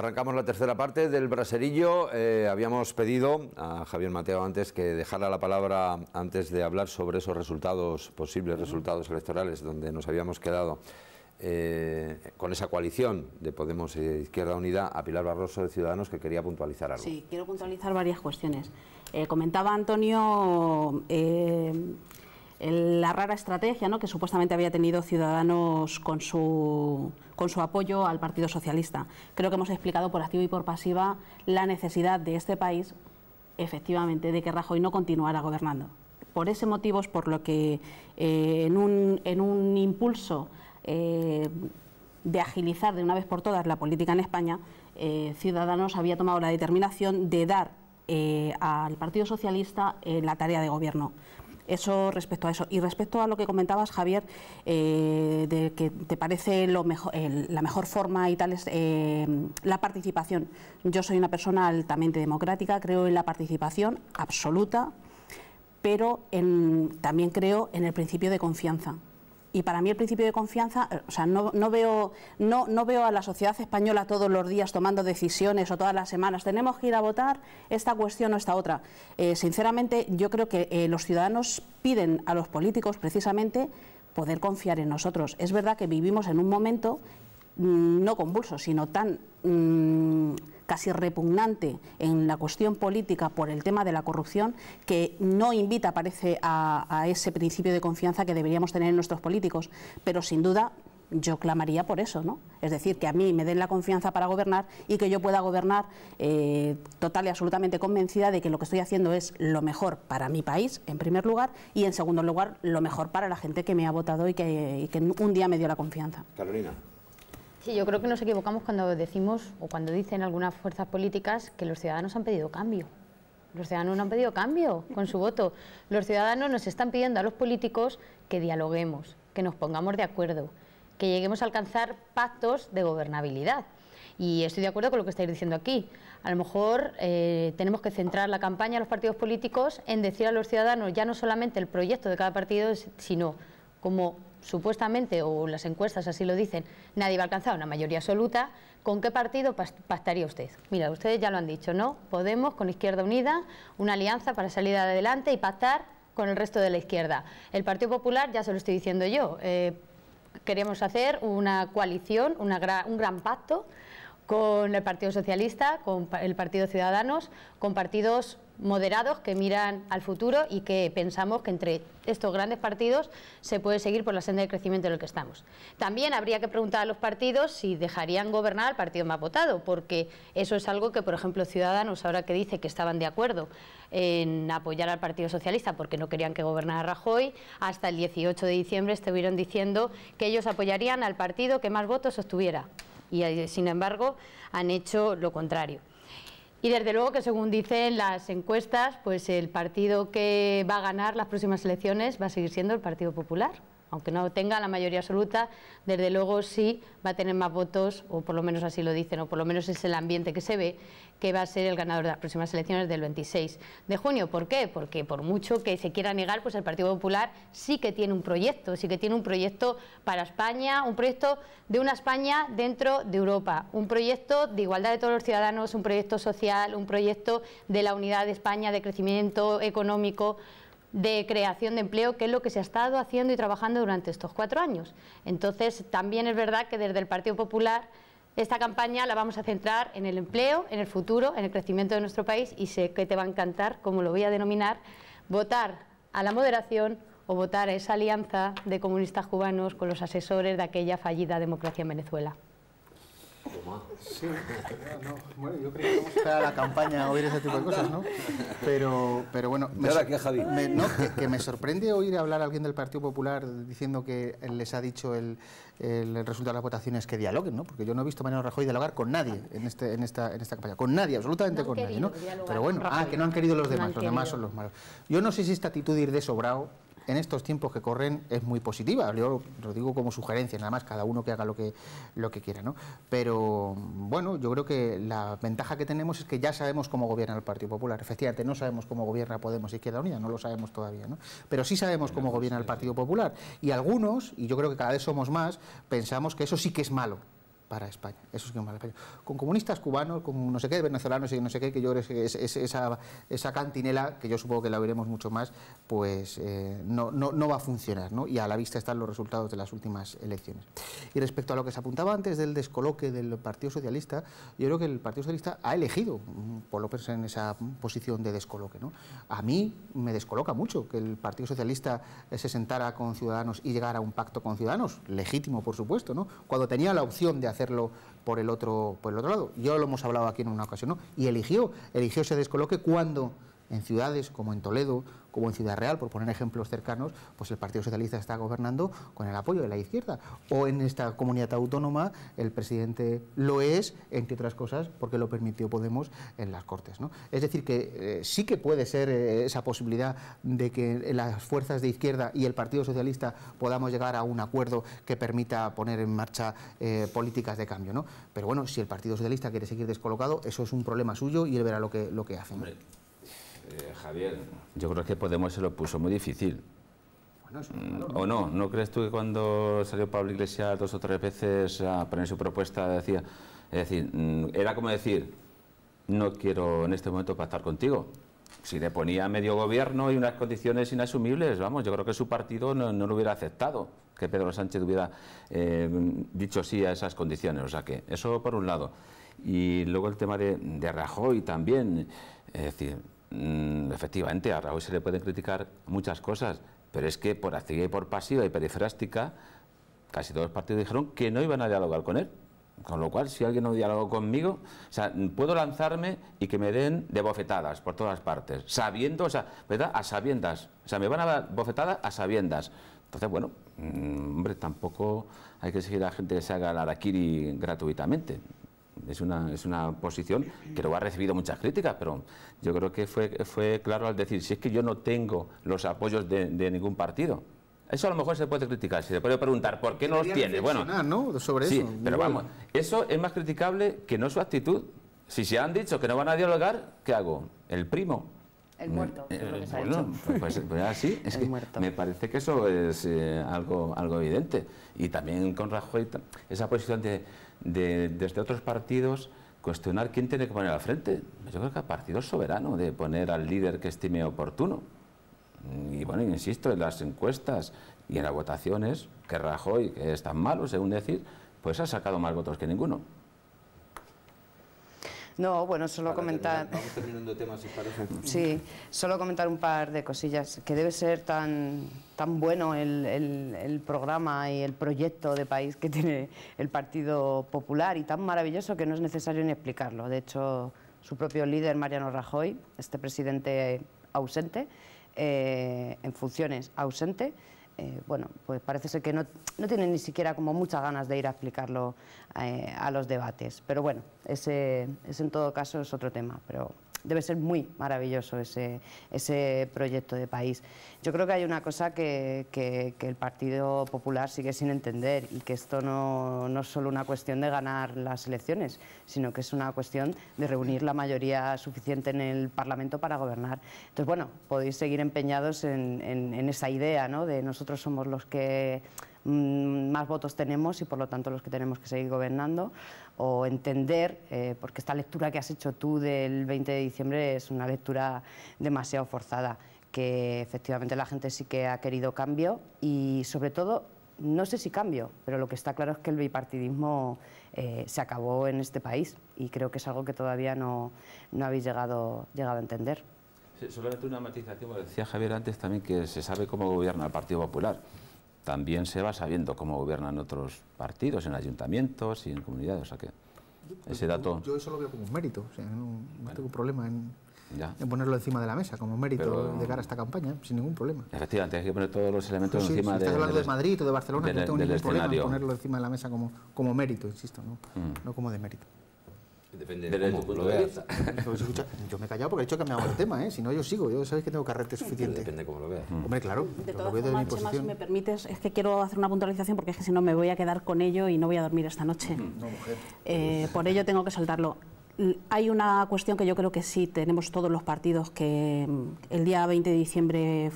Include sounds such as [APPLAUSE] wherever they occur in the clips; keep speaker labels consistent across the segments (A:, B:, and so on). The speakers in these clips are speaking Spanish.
A: Arrancamos la tercera parte del braserillo. Eh, habíamos pedido a Javier Mateo antes que dejara la palabra antes de hablar sobre esos resultados, posibles resultados electorales, donde nos habíamos quedado eh, con esa coalición de Podemos e Izquierda Unida a Pilar Barroso de Ciudadanos, que quería puntualizar algo. Sí,
B: quiero puntualizar varias cuestiones. Eh, comentaba Antonio la rara estrategia ¿no? que supuestamente había tenido Ciudadanos con su, con su apoyo al Partido Socialista. Creo que hemos explicado por activo y por pasiva la necesidad de este país, efectivamente, de que Rajoy no continuara gobernando. Por ese motivo es por lo que eh, en, un, en, un, impulso eh, de agilizar de una vez por todas la política en España, eh, Ciudadanos había tomado la determinación de dar al Partido Socialista en la tarea de gobierno. Eso respecto a eso. Y respecto a lo que comentabas, Javier, eh, de que te parece lo mejor, la mejor forma y tal es eh, la participación. Yo soy una persona altamente democrática, creo en la participación absoluta, pero también creo en el principio de confianza y para mí el principio de confianza, eh, o sea, no, veo, no, no veo a la sociedad española todos los días tomando decisiones o todas las semanas, tenemos que ir a votar esta cuestión o esta otra. Eh, sinceramente, yo creo que eh, los ciudadanos piden a los políticos precisamente poder confiar en nosotros. Es verdad que vivimos en un momento mm, no convulso, sino tan... Mm, casi repugnante en la cuestión política por el tema de la corrupción, que no invita, parece, a, ese principio de confianza que deberíamos tener en nuestros políticos, pero sin duda yo clamaría por eso, ¿no? Es decir, que a mí me den la confianza para gobernar y que yo pueda gobernar eh, total y absolutamente convencida de que lo que estoy haciendo es lo mejor para mi país, en primer lugar, y en segundo lugar, lo mejor para la gente que me ha votado y que, y que un día me dio la confianza. Carolina.
C: Sí, yo creo que nos equivocamos cuando decimos o cuando dicen algunas fuerzas políticas que los ciudadanos han pedido cambio. Los ciudadanos no han pedido cambio con su voto. Los ciudadanos nos están pidiendo a los políticos que dialoguemos, que nos pongamos de acuerdo, que lleguemos a alcanzar pactos de gobernabilidad. Y estoy de acuerdo con lo que estáis diciendo aquí. A lo mejor eh, tenemos que centrar la campaña a los partidos políticos en decir a los ciudadanos ya no solamente el proyecto de cada partido, sino como supuestamente, o las encuestas así lo dicen, nadie va a alcanzar una mayoría absoluta, ¿con qué partido pactaría usted? Mira, ustedes ya lo han dicho, ¿no? Podemos con Izquierda Unida, una alianza para salir adelante y pactar con el resto de la izquierda. El Partido Popular, ya se lo estoy diciendo yo, queríamos eh, queremos hacer una coalición, un gran pacto con el Partido Socialista, con el Partido Ciudadanos, con partidos moderados que miran al futuro y que pensamos que entre estos grandes partidos se puede seguir por la senda de crecimiento en el que estamos. También habría que preguntar a los partidos si dejarían gobernar al partido más votado, porque eso es algo que, por ejemplo, Ciudadanos, ahora que dice que estaban de acuerdo en apoyar al Partido Socialista porque no querían que gobernara Rajoy, hasta el 18 de diciembre estuvieron diciendo que ellos apoyarían al partido que más votos obtuviera. Y, eh, sin embargo, han hecho lo contrario. Y desde luego que según dicen las encuestas, pues el partido que va a ganar las próximas elecciones va a seguir siendo el Partido Popular aunque no tenga la mayoría absoluta, desde luego sí va a tener más votos, o por lo menos así lo dicen, o por lo menos es el ambiente que se ve, que va a ser el ganador de las próximas elecciones del 26 de junio. ¿Por qué? Porque por mucho que se quiera negar, pues el Partido Popular sí que tiene un proyecto, sí que tiene un proyecto para España, un proyecto de una España dentro de Europa, un proyecto de igualdad de todos los ciudadanos, un proyecto social, un proyecto de la unidad de España, de crecimiento económico, de creación de empleo, que es lo que se ha estado haciendo y trabajando durante estos cuatro años. Entonces, también es verdad que desde el Partido Popular esta campaña la vamos a centrar en el empleo, en el futuro, en el crecimiento de nuestro país y sé que te va a encantar, como lo voy a denominar, votar a la moderación o votar a esa alianza de comunistas cubanos con los asesores de aquella fallida democracia en Venezuela.
D: Sí, [LAUGHS] no, bueno, yo creo que vamos a esperar a la campaña a oír ese tipo de cosas, ¿no? Pero, pero bueno, me, que, me sorprende oír hablar a alguien del Partido Popular diciendo que les ha dicho el, resultado de las votaciones que dialoguen, ¿no? Porque yo no he visto a Mariano Rajoy dialogar con nadie en, este, en, esta, en esta campaña, con nadie, absolutamente con nadie, ¿no? Pero bueno, ah, que no han querido los demás, los demás son los malos. Yo no sé si esta actitud de ir de en estos tiempos que corren es muy positiva. Yo lo digo como sugerencia, nada más, cada uno que haga lo que, lo que quiera. ¿no? Pero bueno, yo creo que la ventaja que tenemos es que ya sabemos cómo gobierna el Partido Popular. Efectivamente, no sabemos cómo gobierna Podemos Izquierda Unida, no lo sabemos todavía. ¿no? Pero sí sabemos cómo gobierna el Partido Popular. Y algunos, y yo creo que cada vez somos más, pensamos que eso sí que es malo para España. Eso es que mal España. Con comunistas cubanos, con no sé qué, venezolanos y no sé qué, que yo creo que esa, esa, cantinela, que yo supongo que la veremos mucho más, pues eh, no, no, no, va a funcionar, ¿no? Y a la vista están los resultados de las últimas elecciones. Y respecto a lo que se apuntaba antes del descoloque del Partido Socialista, yo creo que el Partido Socialista ha elegido, mm, por lo menos en esa posición de descoloque, ¿no? A mí me descoloca mucho que el Partido Socialista eh, se sentara con Ciudadanos y llegara a un pacto con Ciudadanos, legítimo, por supuesto, ¿no? Cuando tenía la opción de hacer hacerlo por el otro, por el otro lado. Yo lo hemos hablado aquí en una ocasión, ¿no? Y eligió, eligió ese descoloque cuando en ciudades como en Toledo, como en Ciudad Real, por poner ejemplos cercanos, pues el Partido Socialista está gobernando con el apoyo de la izquierda. O en esta comunidad autónoma el presidente lo es, entre otras cosas, porque lo permitió Podemos en las Cortes. Es decir, que eh, sí que puede ser eh, esa posibilidad de que las fuerzas de izquierda y el Partido Socialista podamos llegar a un acuerdo que permita poner en marcha eh, políticas de cambio. ¿no? Pero bueno, si el Partido Socialista quiere seguir descolocado, eso es un problema suyo y él verá lo que, lo que hace.
E: Eh, Javier. Yo creo que Podemos se lo puso muy difícil. ¿O no? ¿No crees tú que cuando salió Pablo Iglesias dos o tres veces a poner su propuesta decía, es decir, mm, era como decir, no quiero en este momento pactar contigo? Si le ponía medio gobierno y unas condiciones inasumibles, vamos, yo creo que su partido no, lo hubiera aceptado, que Pedro Sánchez hubiera eh, dicho sí a esas condiciones. O sea que eso por un lado. Y luego el tema de, de Rajoy también, es decir, Mm, efectivamente, a Raúl se le pueden criticar muchas cosas, pero es que por activa y por pasiva y perifrástica, casi todos los partidos dijeron que no iban a dialogar con él. Con lo cual, si alguien no dialogó conmigo, puedo lanzarme y que me den de bofetadas por todas partes, sabiendo, o sea, ¿verdad? A sabiendas. O sea, me van a dar bofetadas a sabiendas. Entonces, bueno, mm, hombre, tampoco hay que seguir a la gente que se haga el araquiri gratuitamente es una, es una posición que luego ha recibido muchas críticas, pero yo creo que fue, fue claro al decir, si es que yo no tengo los apoyos de, ningún partido. Eso a lo mejor se puede criticar, se puede preguntar por qué no los tiene. Bueno, Sobre sí, pero vamos, eso es más criticable que no su actitud. Si se han dicho que no van a dialogar, ¿qué hago? El primo, el muerto. Pues, así, [LAUGHS] me parece que eso es eh, algo, algo evidente. Y también con Rajoy, esa posición de desde otros partidos cuestionar quién tiene que poner al frente. Yo creo que el partido es soberano de poner al líder que estime oportuno. Y bueno, insisto, en las encuestas y en las votaciones, que Rajoy, que es tan malo, según decir, pues ha sacado más votos que ninguno.
F: No, bueno, solo comentar... Sí, solo comentar un par de cosillas. Que debe ser tan, tan bueno el, programa y el proyecto de país que tiene el Partido Popular y tan maravilloso que no es necesario ni explicarlo. De hecho, su propio líder, Mariano Rajoy, este presidente ausente, eh, en funciones ausente, eh, bueno, pues parece ser que no, no, tienen ni siquiera como muchas ganas de ir a explicarlo eh, a los debates. Pero bueno, ese, en todo caso es otro tema. Pero Debe ser muy maravilloso ese, ese proyecto de país. Yo creo que hay una cosa que, el Partido Popular sigue sin entender y que esto no, no, es solo una cuestión de ganar las elecciones, sino que es una cuestión de reunir la mayoría suficiente en el Parlamento para gobernar. Entonces, bueno, podéis seguir empeñados en, en esa idea ¿no? de nosotros somos los que Mm, más votos tenemos y por lo tanto los que tenemos que seguir gobernando o entender, eh, porque esta lectura que has hecho tú del 20 de diciembre es una lectura demasiado forzada, que efectivamente la gente sí que ha querido cambio y sobre todo, no sé si cambio, pero lo que está claro es que el bipartidismo eh, se acabó en este país y creo que es algo que todavía no, no habéis llegado, llegado a entender.
E: solamente una matización, como decía Javier antes también, que se sabe cómo gobierna el Partido Popular también se va sabiendo cómo gobiernan otros partidos, en ayuntamientos y en comunidades. O sea que ese dato.
D: Yo, eso lo veo como un mérito. O sea, no, tengo problema en, ponerlo encima de la mesa como mérito de cara a esta campaña, sin ningún problema.
E: Efectivamente, hay que poner todos los elementos encima encima si de. Estás hablando de, Madrid o de Barcelona, no tengo ningún problema en
D: ponerlo encima de la mesa como, como mérito, insisto, ¿no? Mm. no como de mérito. Depende de cómo, lo veas... [LAUGHS] Pues yo me he callado porque he dicho que hago el tema, ¿eh? Si no, yo sigo. Yo sabéis que tengo carrete suficiente. Depende de cómo lo veas. Mm. Hombre, claro. De todas formas, Chema, si me
B: permites, es que quiero hacer una puntualización porque es que si no me voy a quedar con ello y no voy a dormir esta noche. Mm. No, mujer. Eh, por ello tengo que saltarlo. Hay una cuestión que yo creo que sí tenemos todos los partidos que mm, el día 20 de diciembre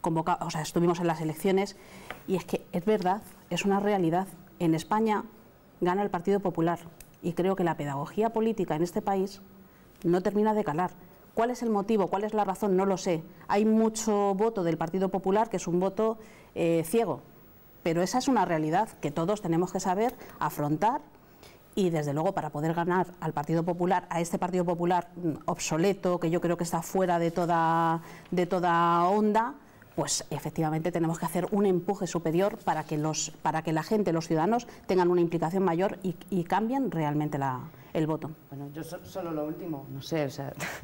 B: convoca, o sea, estuvimos en las elecciones y es que es verdad, es una realidad. En España gana el Partido Popular y creo que la pedagogía política en este país no termina de calar. ¿Cuál es el motivo? ¿Cuál es la razón? No lo sé. Hay mucho voto del Partido Popular que es un voto eh, ciego, pero esa es una realidad que todos tenemos que saber afrontar y desde luego para poder ganar al Partido Popular, a este Partido Popular mm, obsoleto, que yo creo que está fuera de toda, de toda onda, pues efectivamente tenemos que hacer un empuje superior para que, los, para que la gente, los ciudadanos, tengan una implicación mayor y, cambien realmente
F: la, el voto. Bueno, yo solo lo último, no sé,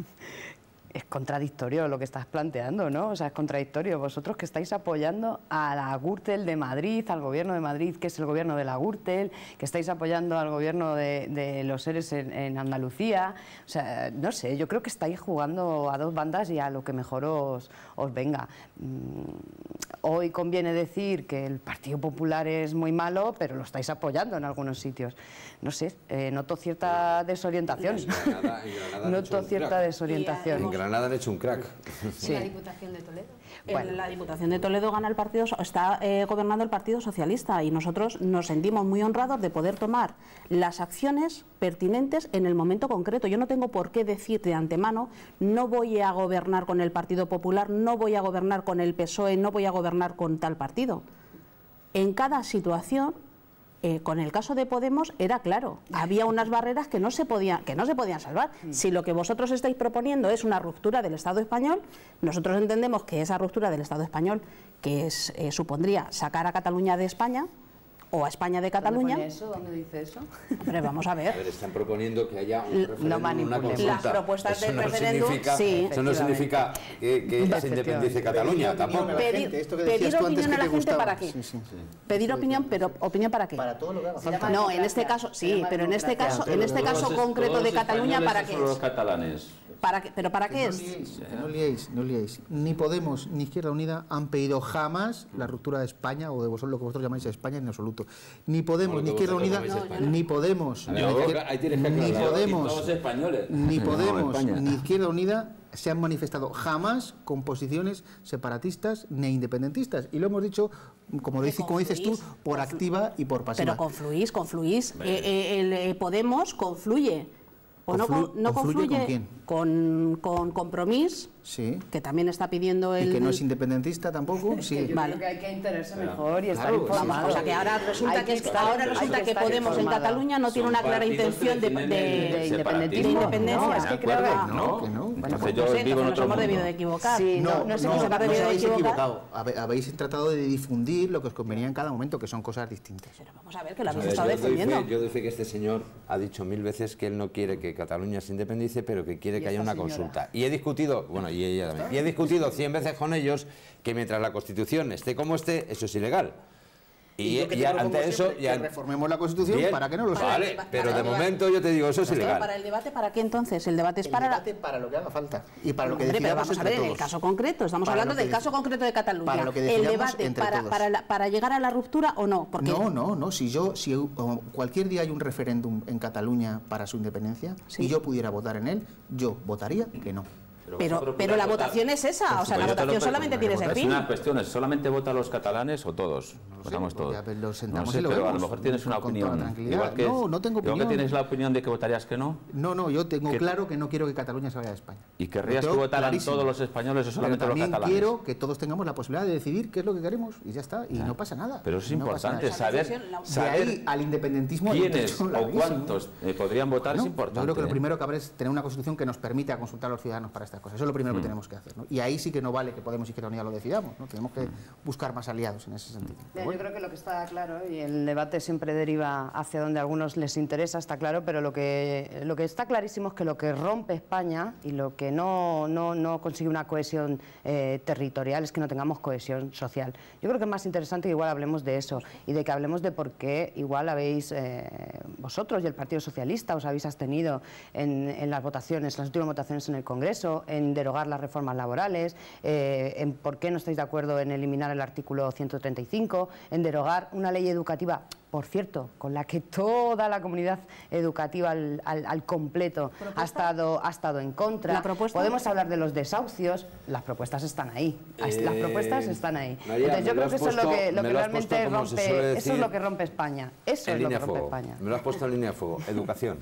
F: [LAUGHS] es contradictorio lo que estás planteando, ¿no? O sea, es contradictorio. Vosotros que estáis apoyando a la Gürtel de Madrid, al gobierno de Madrid, que es el gobierno de la Gürtel, que estáis apoyando al gobierno de, los seres en, Andalucía. O sea, no sé, yo creo que estáis jugando a dos bandas y a lo que mejor os, venga. Mm, hoy conviene decir que el Partido Popular es muy malo, pero lo estáis apoyando en algunos sitios. No sé, eh, noto cierta desorientación. [LAUGHS] noto cierta desorientación
A: nada han hecho un
C: crack. Eh, la Diputación
F: de Toledo. gana el partido, está eh,
B: gobernando el Partido Socialista y nosotros nos sentimos muy honrados de poder tomar las acciones pertinentes en el momento concreto. Yo no tengo por qué decir de antemano, no voy a gobernar con el Partido Popular, no voy a gobernar con el PSOE, no voy a gobernar con tal partido. En cada situación eh, con el caso de Podemos era claro, había unas barreras que no se podían, que no se podían salvar. Mm. Si lo que vosotros estáis proponiendo es una ruptura del Estado español, nosotros entendemos que esa ruptura del Estado español, que eh, supondría sacar a Cataluña de España, o a España de Cataluña. ¿Dónde, eso?
F: ¿Dónde dice eso?
B: vamos a ver.
A: A ver, están proponiendo que haya un referéndum, no una consulta. Las propuestas eso del no referéndum, sí. Eso no significa que, que se independice Cataluña, tampoco. Pedir, pedir opinión a la gente para qué.
E: Sí, sí,
B: pedir opinión, pero opinión para qué. Para todo lo que haga falta. No, en este caso, sí, pero en este caso,
E: en este caso concreto de Cataluña, ¿para qué? Los catalanes.
B: ¿Pero para qué es?
D: no liéis, no liéis. Ni Podemos ni Izquierda Unida han pedido jamás la ruptura de España o de vosotros lo que vosotros llamáis España en absoluto. Ni Podemos, ni Izquierda Unida, ni Podemos, ni Podemos, ni Podemos, ni Izquierda Unida se han manifestado jamás con posiciones separatistas ni independentistas. Y lo hemos dicho, como, dices, tú, por activa y por pasiva. Pero
B: confluís, confluís. Eh, eh, el, eh, Podemos confluye
D: o Conflu no, no confluye, confluye, con quién?
B: Con, con Compromís
D: sí. que también está pidiendo el... Y que no es independentista tampoco, [LAUGHS] sí. que yo vale. creo que
F: hay que enterarse mejor y estar informado. o sea, que ahora resulta que, que, ahora resulta que, Podemos en Cataluña no tiene una clara intención de, de, de independentismo. independencia. No, es que creo no.
B: que no. Bueno, pues yo no vivo en otro nos hemos
D: debido de equivocar. Sí, no, no, sé no, se no, habéis equivocado. Habéis tratado de difundir lo que os convenía en cada momento, que son cosas distintas. Pero
F: vamos a ver, que lo habéis estado defendiendo.
A: Yo dije que este señor ha dicho mil veces que él no quiere que Cataluña se independice, pero que quiere que haya una consulta. Y he discutido, bueno, y he discutido cien veces con ellos que mientras la Constitución esté como esté, eso es ilegal. Y, ante eso...
D: reformemos la Constitución para que no lo sea. pero de momento
B: yo te digo, eso es ilegal. ¿Para el debate para qué entonces? El debate es para lo que haga falta. Y para lo que Hombre, pero el caso
D: concreto, estamos hablando del caso
B: concreto de Cataluña. el debate para, llegar a la ruptura o no. Porque... No,
D: no, no. Si yo, si cualquier día hay un referéndum en Cataluña para su independencia y yo pudiera votar en él, yo votaría que no. Pero, pero la votación es
B: esa, o sea,
E: la votación solamente tiene ese fin. Es una cuestión, es solamente votan los catalanes o todos, votamos todos. no sé, pero a lo mejor tienes una opinión. Igual que, no, no tengo opinión. tienes la opinión de que votarías que no.
D: No, no, yo tengo claro que no quiero que Cataluña se vaya a España.
E: ¿Y querrías que votaran todos los españoles o solamente los catalanes? quiero
D: que todos tengamos la posibilidad de decidir qué es lo que queremos y ya está, y no pasa nada. Pero es importante saber, saber al independentismo quiénes o cuántos eh, podrían votar es importante. Yo creo que lo ¿eh? primero que habrá es tener una constitución que nos permita consultar a los ciudadanos para estas eso es lo primero que mm. tenemos que hacer. Y ahí sí que no vale que Podemos y que la lo decidamos. ¿no? Tenemos que mm. buscar más aliados en ese sentido.
F: Yo creo que lo que está claro, y el debate siempre deriva hacia donde a algunos les interesa, está claro, pero lo que, lo que está clarísimo es que lo que rompe España y lo que no, no, consigue una cohesión eh, territorial es que no tengamos cohesión social. Yo creo que es más interesante que igual hablemos de eso y de que hablemos de por qué igual habéis, eh, vosotros y el Partido Socialista, os habéis abstenido en, en las votaciones, las últimas votaciones en el Congreso, en derogar las reformas laborales, eh, en por qué no estáis de acuerdo en eliminar el artículo 135, en derogar una ley educativa por cierto, con la que toda la comunidad educativa al, completo ha estado, ha estado en contra. Podemos hablar de los desahucios, las propuestas están ahí. Eh, las propuestas están ahí. Entonces yo creo que eso es lo que, realmente rompe, eso es lo que rompe España. Eso es lo que rompe España.
A: Me lo has puesto en línea de fuego. [LAUGHS] Educación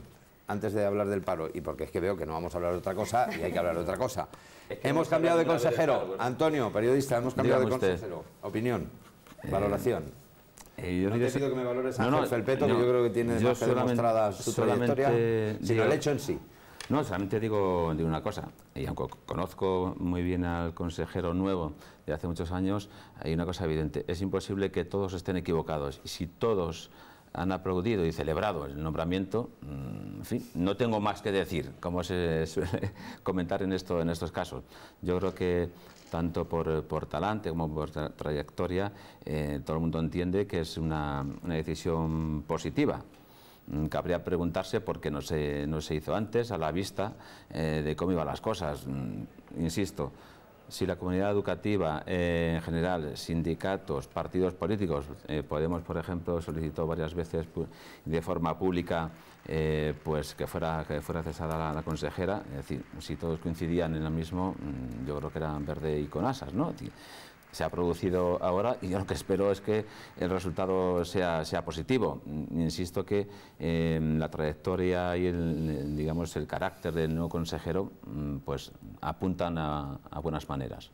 A: antes de hablar del paro, y porque es que veo que no vamos a hablar de otra cosa y hay que hablar de otra cosa. [LAUGHS] hemos cambiado de consejero. Antonio, periodista, hemos cambiado de consejero. Opinión, eh, valoración.
E: Eh, yo no te que me valores a no, no, Peto, que yo creo que tiene más que demostrada su trayectoria, sino el hecho en sí. No, solamente digo, digo, una cosa, y aunque conozco muy bien al consejero nuevo de hace muchos años, hay una cosa evidente, es imposible que todos estén equivocados, y si todos han aplaudido y celebrado el nombramiento, mm, en fin, no tengo más que decir, como se [LAUGHS] comentar en, esto, en estos casos. Yo creo que tanto por, por talante como por trayectoria, eh, todo el mundo entiende que es una, decisión positiva. Mm, cabría preguntarse por qué no se, no se hizo antes, a la vista eh, de cómo iban las cosas. Mm, insisto, si la comunidad educativa eh, en general, sindicatos, partidos políticos, eh, Podemos, por ejemplo, solicitó varias veces de forma pública eh, pues que fuera, que fuera cesada la, consejera, es decir, si todos coincidían en lo mismo, mm, yo creo que eran verde y con asas, ¿no? se ha producido ahora y yo lo que espero es que el resultado sea, sea positivo. Insisto que em, la trayectoria y el, digamos, el carácter del nuevo consejero mm, pues, apuntan a, buenas maneras.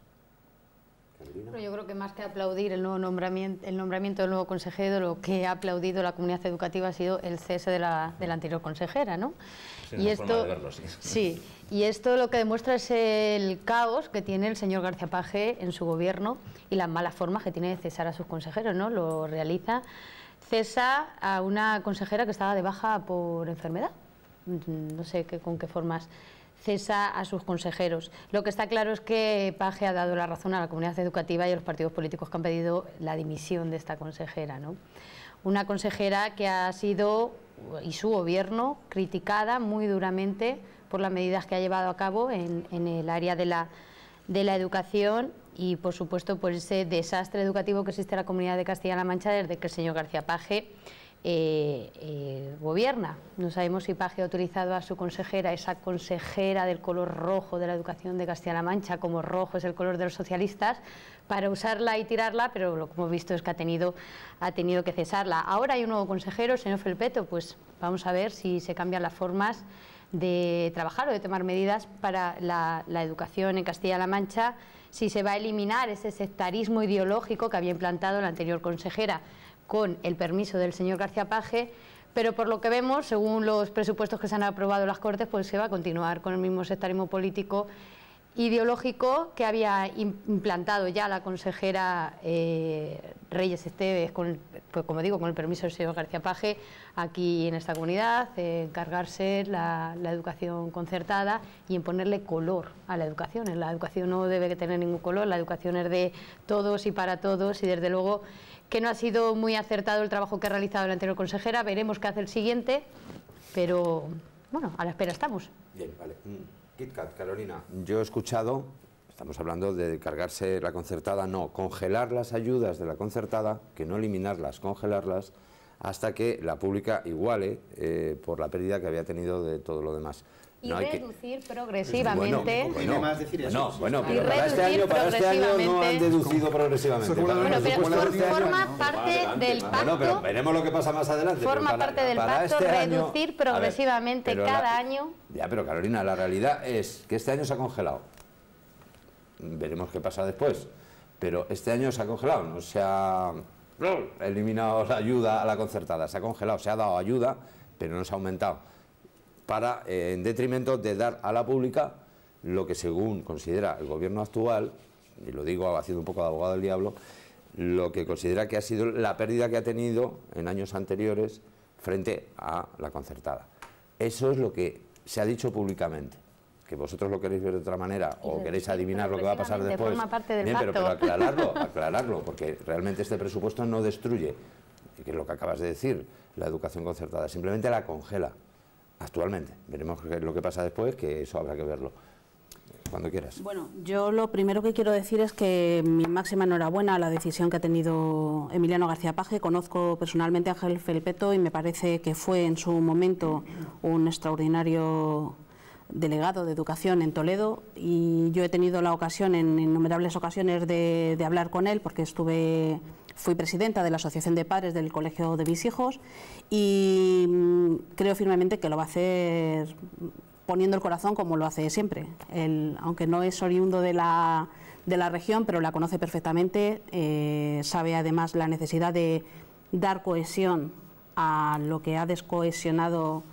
C: Pero yo creo que más que aplaudir el nuevo nombramiento, el nombramiento del nuevo consejero, lo que ha aplaudido la comunidad educativa ha sido el cese de la, anterior consejera, ¿no? y esto, sí. Y esto lo que demuestra es el caos que tiene el señor García Page en su gobierno y las malas formas que tiene de cesar a sus consejeros, ¿no? Lo realiza, cesa a una consejera que estaba de baja por enfermedad, mm, no sé qué, con qué formas cesa a sus consejeros. Lo que está claro es que Page ha dado la razón a la comunidad educativa y a los partidos políticos que han pedido la dimisión de esta consejera, ¿no? Una consejera que ha sido, y su gobierno, criticada muy duramente por las medidas que ha llevado a cabo en, el área de la, educación y, por supuesto, por ese desastre educativo que existe en la comunidad de Castilla-La Mancha desde que el señor García Paje eh, eh, gobierna. No sabemos si Page ha utilizado a su consejera, esa consejera del color rojo de la educación de Castilla-La Mancha, como rojo es el color de los socialistas, para usarla y tirarla, pero lo que hemos visto es que ha tenido, ha tenido que cesarla. Ahora hay un nuevo consejero, el señor Felpeto, pues vamos a ver si se cambian las formas de trabajar o de tomar medidas para la, educación en Castilla-La Mancha, si se va a eliminar ese sectarismo ideológico que había implantado la anterior consejera con el permiso del señor García Paje, pero por lo que vemos, según los presupuestos que se han aprobado las Cortes, pues se va a continuar con el mismo sectarismo político ideológico que había implantado ya la consejera eh, Reyes Esteves, con, pues, como digo, con el permiso del señor García Page, aquí en esta comunidad, encargarse la, la, educación concertada y en ponerle color a la educación. La educación no debe tener ningún color, la educación es de todos y para todos y desde luego que no ha sido muy acertado el trabajo que ha realizado la anterior consejera, veremos qué hace el siguiente, pero bueno, a la espera estamos.
A: Bien, vale. Mm. KitKat, Carolina. Yo he escuchado, estamos hablando de cargarse la concertada, no, congelar las ayudas de la concertada, que no eliminarlas, congelarlas, hasta que la pública iguale eh, por la pérdida que había tenido de todo lo demás y reducir
C: progresivamente. Bueno, bueno, pero para este, año, para este año no han
A: deducido progresivamente. bueno, pero este forma
C: parte del pacto. Bueno, pero veremos lo que pasa más adelante. Forma parte del pacto este reducir progresivamente cada año.
A: Ya, pero Carolina, la realidad es que este año se ha congelado. Veremos qué pasa después. Pero este año se ha congelado, no se ha eliminado la ayuda a la concertada, se ha congelado, se ha dado ayuda, pero no se ha aumentado para, eh, en detrimento de dar a la pública lo que según considera el gobierno actual, y lo digo haciendo un poco de abogado del diablo, lo que considera que ha sido la pérdida que ha tenido en años anteriores frente a la concertada. Eso es lo que se ha dicho públicamente que vosotros lo queréis ver de otra manera o queréis adivinar lo que va a pasar después, bien, pero, pero, aclararlo, [LAUGHS] aclararlo, porque realmente este presupuesto no destruye, que es lo que acabas de decir, la educación concertada, simplemente la congela actualmente. Veremos lo que pasa después, que eso habrá que verlo. Cuando quieras.
B: Bueno, yo lo primero que quiero decir es que mi máxima enhorabuena a la decisión que ha tenido Emiliano García Paje. Conozco personalmente a Ángel Felipeto y me parece que fue en su momento un extraordinario delegado de educación en Toledo y yo he tenido la ocasión en innumerables ocasiones de, de hablar con él porque estuve fui presidenta de la Asociación de Padres del Colegio de mis hijos y mm, creo firmemente que lo va a hacer poniendo el corazón como lo hace siempre. aunque no es oriundo de la, de la región, pero la conoce perfectamente, eh, sabe además la necesidad de dar cohesión a lo que ha descohesionado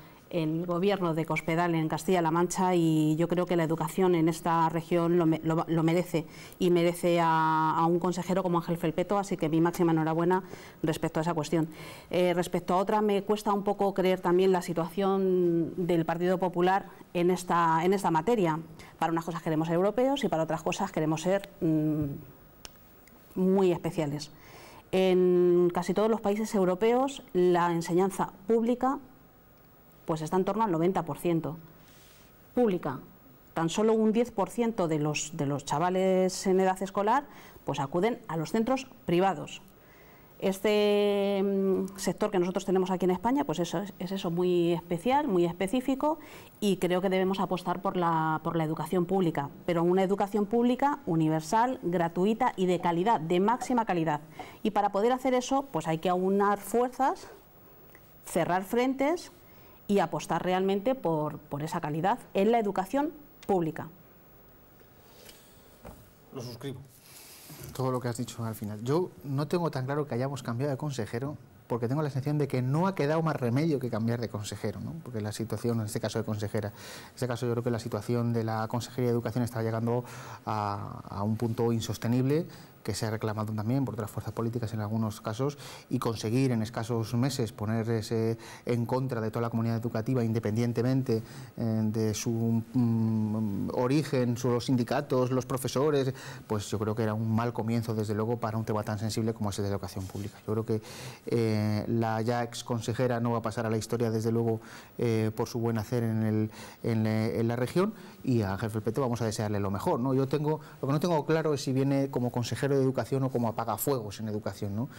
B: el gobierno de Cospedal en Castilla-La Mancha y yo creo que la educación en esta región lo, merece y merece a, un consejero como Ángel Felpeto, así que mi máxima enhorabuena respecto a esa cuestión. Eh, respecto a otra, me cuesta un poco creer también la situación del Partido Popular en esta, en esta materia. Para unas cosas queremos ser europeos y para otras cosas queremos ser mm, muy especiales. En casi todos los países europeos la enseñanza pública pues está en torno al 90%. Pública, tan solo un 10% de los, de los chavales en edad escolar pues acuden a los centros privados. Este mm, sector que nosotros tenemos aquí en España pues eso, es eso muy especial, muy específico y creo que debemos apostar por la, por la educación pública, pero una educación pública universal, gratuita y de calidad, de máxima calidad. Y para poder hacer eso pues hay que aunar fuerzas, cerrar frentes y apostar realmente por, esa calidad en la educación pública.
D: Lo suscribo. Todo lo que has dicho al final. Yo no tengo tan claro que hayamos cambiado de consejero porque tengo la sensación de que no ha quedado más remedio que cambiar de consejero, porque la situación, en este caso de consejera, en este caso yo creo que la situación de la Consejería de Educación está llegando a un punto insostenible que se ha reclamado también por otras fuerzas políticas en algunos casos, y conseguir en escasos meses ponerse en contra de toda la comunidad educativa, independientemente eh, de su mm, origen, sus sindicatos, los profesores, pues yo creo que era un mal comienzo, desde luego, para un tema tan sensible como es el de educación pública. Yo creo que eh, la ya ex consejera no va a pasar a la historia, desde luego, eh, por su buen hacer en la región y a Jefe Peto vamos a desearle lo mejor. ¿no? Yo tengo, lo que no tengo claro es si viene como consejero de educación o como apagafuegos en educación. ¿no?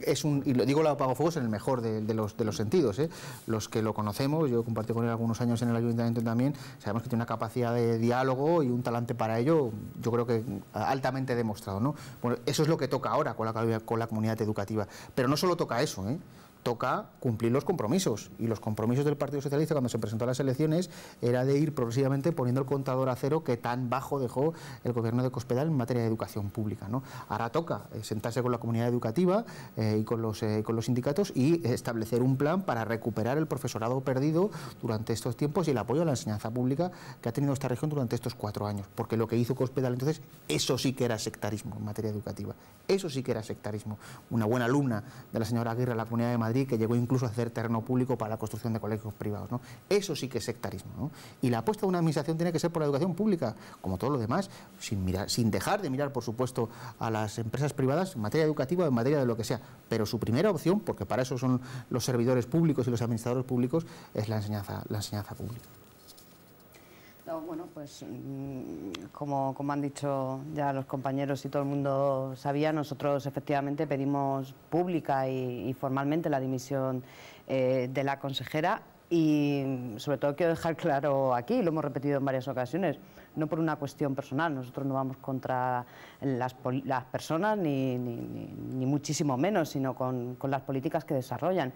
D: Es un, y lo digo lo apagafuegos en el mejor de, los, de los sentidos. ¿eh? Los que lo conocemos, yo compartí con él algunos años en el ayuntamiento también, sabemos que tiene una capacidad de diálogo y un talante para ello, yo creo que altamente demostrado. ¿no? Bueno, eso es lo que toca ahora con la, con la comunidad educativa. Pero no solo toca eso, ¿eh? toca cumplir los compromisos. Y los compromisos del Partido Socialista cuando se presentó a las elecciones era de ir progresivamente poniendo el contador a cero que tan bajo dejó el gobierno de Cospedal en materia de educación pública. Ahora toca eh, sentarse con la comunidad educativa eh, y con los, eh, con los sindicatos y establecer un plan para recuperar el profesorado perdido durante estos tiempos y el apoyo a la enseñanza pública que ha tenido esta región durante estos cuatro años. Porque lo que hizo Cospedal entonces, eso sí que era sectarismo en materia educativa. Eso sí que era sectarismo. Una buena alumna de la señora Aguirre de la Comunidad de Madrid que llegó incluso a hacer terreno público para la construcción de colegios privados. Eso sí que es sectarismo. Y la apuesta de una administración tiene que ser por la educación pública, como todo lo demás, sin, sin dejar de mirar, por supuesto, a las empresas privadas en materia educativa en materia de lo que sea. Pero su primera opción, porque para eso son los servidores públicos y los administradores públicos, es la la enseñanza pública
F: bueno, pues mm, como, han dicho ya los compañeros y todo el mundo sabía, nosotros efectivamente pedimos pública y, formalmente la dimisión eh, de la consejera y mm, sobre todo quiero dejar claro aquí, lo hemos repetido en varias ocasiones, no por una cuestión personal, nosotros no vamos contra las, personas ni, muchísimo menos, sino con, las políticas que desarrollan.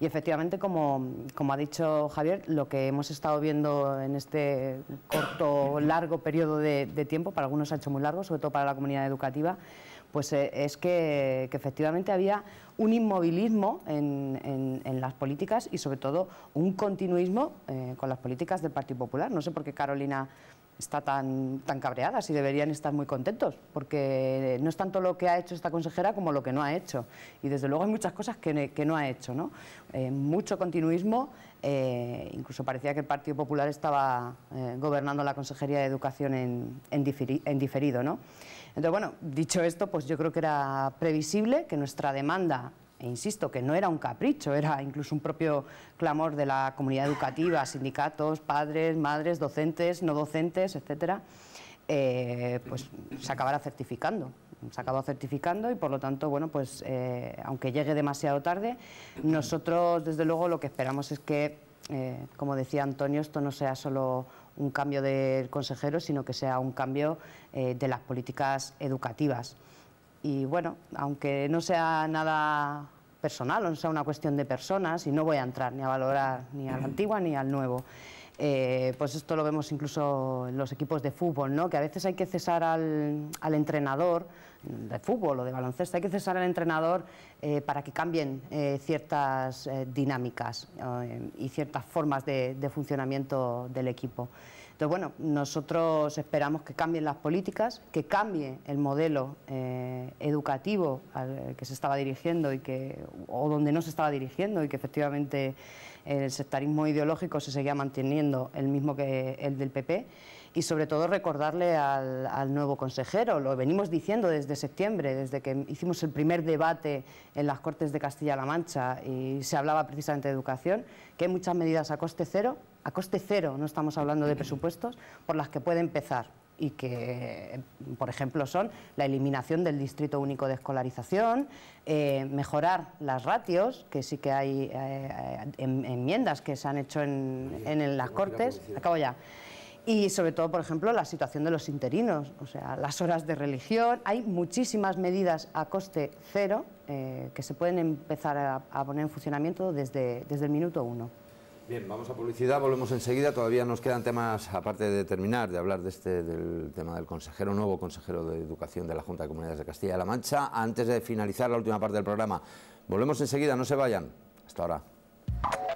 F: Y efectivamente, como, ha dicho Javier, lo que hemos estado viendo en este corto, largo periodo de, tiempo, para algunos ha hecho muy largo, sobre todo para la comunidad educativa, pues eh, es que, efectivamente había un inmovilismo en, las políticas y sobre todo un continuismo eh, con las políticas del Partido Popular. No sé por qué Carolina está tan, tan cabreadas y deberían estar muy contentos, porque no es tanto lo que ha hecho esta consejera como lo que no ha hecho. Y desde luego hay muchas cosas que, no ha hecho. ¿no? Eh, mucho continuismo, eh, incluso parecía que el Partido Popular estaba eh, gobernando la Consejería de Educación en, en diferido. ¿no? Entonces, bueno, dicho esto, pues yo creo que era previsible que nuestra demanda e insisto que no era un capricho, era incluso un propio clamor de la comunidad educativa, sindicatos, padres, madres, docentes, no docentes, etcétera, eh, pues se acabará certificando. Se acabó certificando y por lo tanto, bueno, pues eh, aunque llegue demasiado tarde, nosotros desde luego lo que esperamos es que, eh, como decía Antonio, esto no sea solo un cambio del consejero, sino que sea un cambio de las políticas educativas y bueno, aunque no sea nada personal, no sea una cuestión de personas, y no voy a entrar ni a valorar ni al antiguo mm. antigua ni al nuevo. Eh, pues esto lo vemos incluso en los equipos de fútbol, ¿no? que a veces hay que cesar al, entrenador de fútbol o de baloncesto, hay que cesar al entrenador eh, para que cambien eh, ciertas dinámicas y ciertas formas de funcionamiento del equipo. Entonces, bueno, nosotros esperamos que cambien las políticas, que cambie el modelo eh, educativo al que se estaba dirigiendo y que, o donde no se estaba dirigiendo y que efectivamente el sectarismo ideológico se seguía manteniendo el mismo que el del PP y sobre todo recordarle al, nuevo consejero, lo venimos diciendo desde septiembre, desde que hicimos el primer debate en las Cortes de Castilla-La Mancha y se hablaba precisamente de educación, que hay muchas medidas a coste cero, a coste cero, no estamos hablando de presupuestos, por las que puede empezar y que, por ejemplo, son la eliminación del Distrito Único de Escolarización, eh, mejorar las ratios, que sí que hay eh, eh, enmiendas que se han hecho en, en las Cortes, acabo ya, y sobre todo, por ejemplo, la situación de los interinos, o sea, las horas de religión. Hay muchísimas medidas a coste cero eh, que se pueden empezar a, poner en funcionamiento desde, desde el minuto uno.
A: Bien, vamos a publicidad, volvemos enseguida. Todavía nos quedan temas, aparte de terminar, de hablar de este, del tema del consejero, nuevo consejero de Educación de la Junta de Comunidades de Castilla-La Mancha. Antes de finalizar la última parte del programa, volvemos enseguida, no se vayan. Hasta ahora.